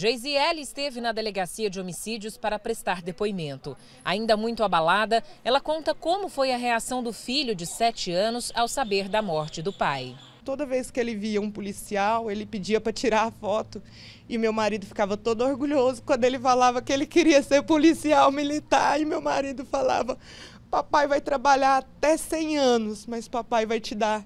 Geisiele esteve na delegacia de homicídios para prestar depoimento. Ainda muito abalada, ela conta como foi a reação do filho de 7 anos ao saber da morte do pai. Toda vez que ele via um policial, ele pedia para tirar a foto. E meu marido ficava todo orgulhoso quando ele falava que ele queria ser policial militar. E meu marido falava: Papai vai trabalhar até 100 anos, mas papai vai te dar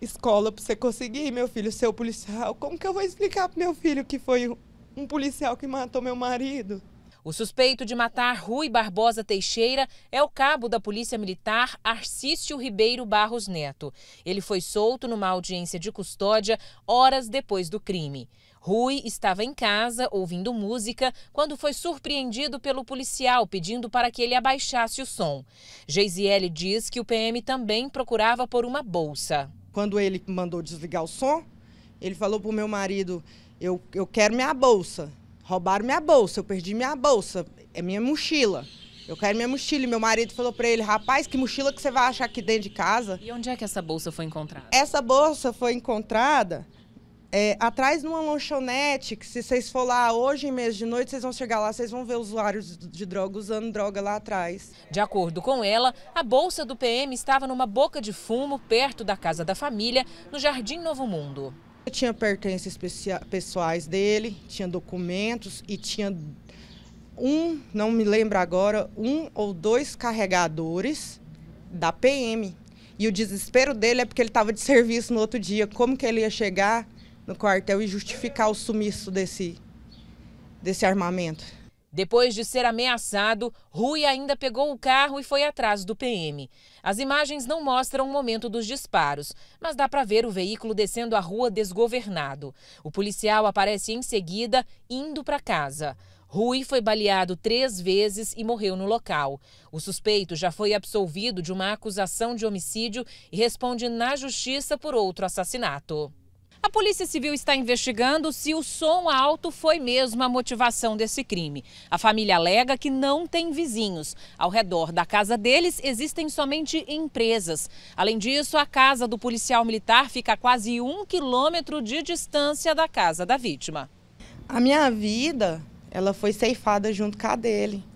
escola para você conseguir, meu filho, ser policial. Como que eu vou explicar para meu filho que foi um policial que matou meu marido. O suspeito de matar Rui Barbosa Teixeira é o cabo da Polícia Militar Arcício Ribeiro Barros Neto. Ele foi solto numa audiência de custódia horas depois do crime. Rui estava em casa ouvindo música quando foi surpreendido pelo policial pedindo para que ele abaixasse o som. Geisiele diz que o PM também procurava por uma bolsa. Quando ele mandou desligar o som, ele falou para o meu marido: eu, eu quero minha bolsa. Roubaram minha bolsa, eu perdi minha bolsa, é minha mochila. Eu quero minha mochila. E meu marido falou para ele, rapaz, que mochila que você vai achar aqui dentro de casa? E onde é que essa bolsa foi encontrada? Essa bolsa foi encontrada é, atrás de uma lanchonete, que se vocês for lá hoje mês de noite, vocês vão chegar lá, vocês vão ver usuários de droga usando droga lá atrás. De acordo com ela, a bolsa do PM estava numa boca de fumo perto da casa da família, no Jardim Novo Mundo. Tinha pertences pessoais dele, tinha documentos e tinha um, não me lembro agora, um ou dois carregadores da PM. E o desespero dele é porque ele estava de serviço no outro dia. Como que ele ia chegar no quartel e justificar o sumiço desse, desse armamento? Depois de ser ameaçado, Rui ainda pegou o carro e foi atrás do PM. As imagens não mostram o momento dos disparos, mas dá para ver o veículo descendo a rua desgovernado. O policial aparece em seguida, indo para casa. Rui foi baleado três vezes e morreu no local. O suspeito já foi absolvido de uma acusação de homicídio e responde na justiça por outro assassinato. A Polícia Civil está investigando se o som alto foi mesmo a motivação desse crime. A família alega que não tem vizinhos. Ao redor da casa deles existem somente empresas. Além disso, a casa do policial militar fica a quase um quilômetro de distância da casa da vítima. A minha vida, ela foi ceifada junto com a dele.